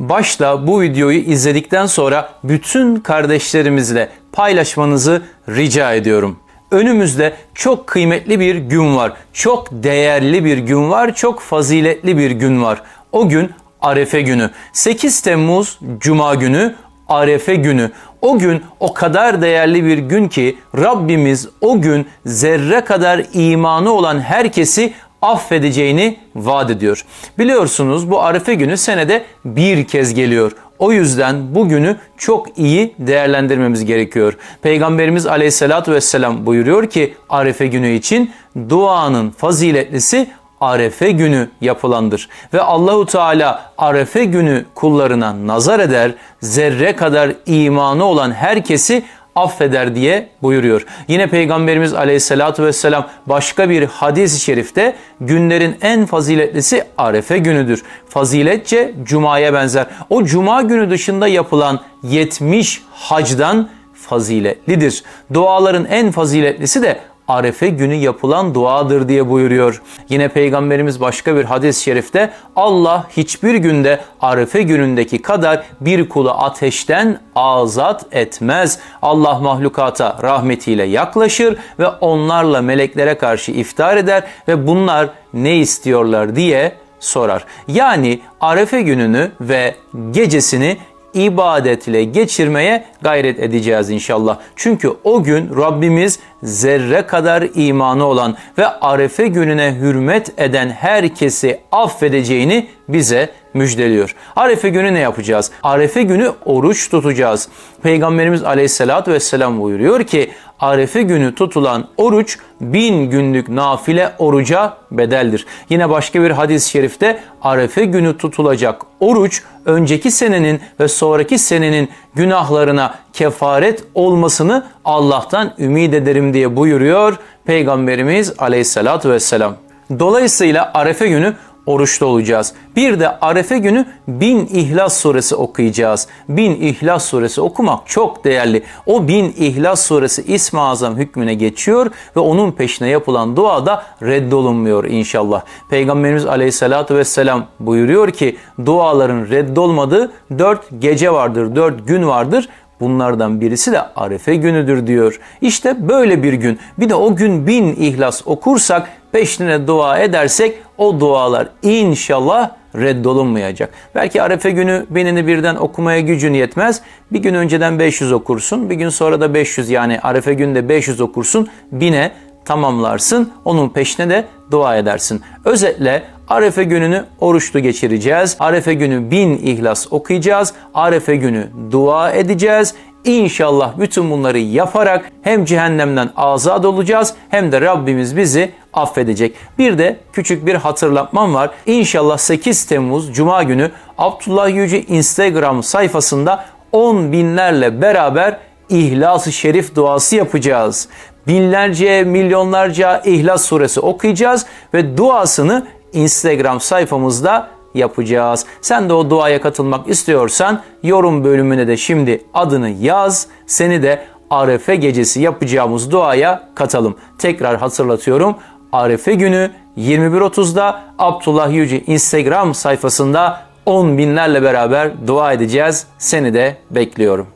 başta bu videoyu izledikten sonra bütün kardeşlerimizle paylaşmanızı rica ediyorum. Önümüzde çok kıymetli bir gün var. Çok değerli bir gün var. Çok faziletli bir gün var. O gün Arefe günü. 8 Temmuz Cuma günü Arefe günü. O gün o kadar değerli bir gün ki Rabbimiz o gün zerre kadar imanı olan herkesi affedeceğini vaat ediyor. Biliyorsunuz bu Arife günü senede bir kez geliyor. O yüzden bu günü çok iyi değerlendirmemiz gerekiyor. Peygamberimiz aleyhissalatü vesselam buyuruyor ki Arife günü için duanın faziletlisi Arefe günü yapılandır ve Allahu Teala Arefe günü kullarına nazar eder, zerre kadar imanı olan herkesi affeder diye buyuruyor. Yine Peygamberimiz aleyhissalatü vesselam başka bir hadis-i şerifte günlerin en faziletlisi Arefe günüdür. Faziletçe Cuma'ya benzer. O Cuma günü dışında yapılan 70 hacdan faziletlidir. Duaların en faziletlisi de Arefe günü yapılan duadır diye buyuruyor. Yine Peygamberimiz başka bir hadis-i şerifte Allah hiçbir günde Arefe günündeki kadar bir kulu ateşten azat etmez. Allah mahlukata rahmetiyle yaklaşır ve onlarla meleklere karşı iftar eder ve bunlar ne istiyorlar diye sorar. Yani Arefe gününü ve gecesini ibadetle geçirmeye gayret edeceğiz inşallah. Çünkü o gün Rabbimiz zerre kadar imanı olan ve arefe gününe hürmet eden herkesi affedeceğini bize müjdeliyor. Arefe günü ne yapacağız? Arefe günü oruç tutacağız. Peygamberimiz aleyhissalatü vesselam buyuruyor ki Arefe günü tutulan oruç bin günlük nafile oruca bedeldir. Yine başka bir hadis-i şerifte Arefe günü tutulacak oruç önceki senenin ve sonraki senenin günahlarına kefaret olmasını Allah'tan ümit ederim diye buyuruyor Peygamberimiz aleyhissalatü vesselam. Dolayısıyla Arefe günü oruçta olacağız. Bir de arefe günü bin İhlas suresi okuyacağız. Bin İhlas suresi okumak çok değerli. O bin İhlas suresi İsmi Azam hükmüne geçiyor ve onun peşine yapılan dua da reddolunmuyor inşallah. Peygamberimiz Aleyhisselatü vesselam buyuruyor ki duaların reddolmadığı dört gece vardır, dört gün vardır. Bunlardan birisi de Arefe günüdür diyor. İşte böyle bir gün. Bir de o gün bin ihlas okursak, peşine dua edersek o dualar inşallah reddolunmayacak. Belki Arefe günü benini birden okumaya gücün yetmez. Bir gün önceden 500 okursun. Bir gün sonra da 500 yani Arefe günde 500 okursun. Bine tamamlarsın. Onun peşine de dua edersin. Özetle Arefe gününü oruçlu geçireceğiz. Arefe günü bin ihlas okuyacağız. Arefe günü dua edeceğiz. İnşallah bütün bunları yaparak hem cehennemden azad olacağız hem de Rabbimiz bizi affedecek. Bir de küçük bir hatırlatmam var. İnşallah 8 Temmuz Cuma günü Abdullah Yüce Instagram sayfasında 10 binlerle beraber İhlas-ı Şerif duası yapacağız. Binlerce, milyonlarca İhlas suresi okuyacağız ve duasını Instagram sayfamızda yapacağız. Sen de o duaya katılmak istiyorsan yorum bölümüne de şimdi adını yaz. Seni de Arefe gecesi yapacağımız duaya katalım. Tekrar hatırlatıyorum. Arefe günü 21.30'da Abdullah Yüce Instagram sayfasında 10 binlerle beraber dua edeceğiz. Seni de bekliyorum.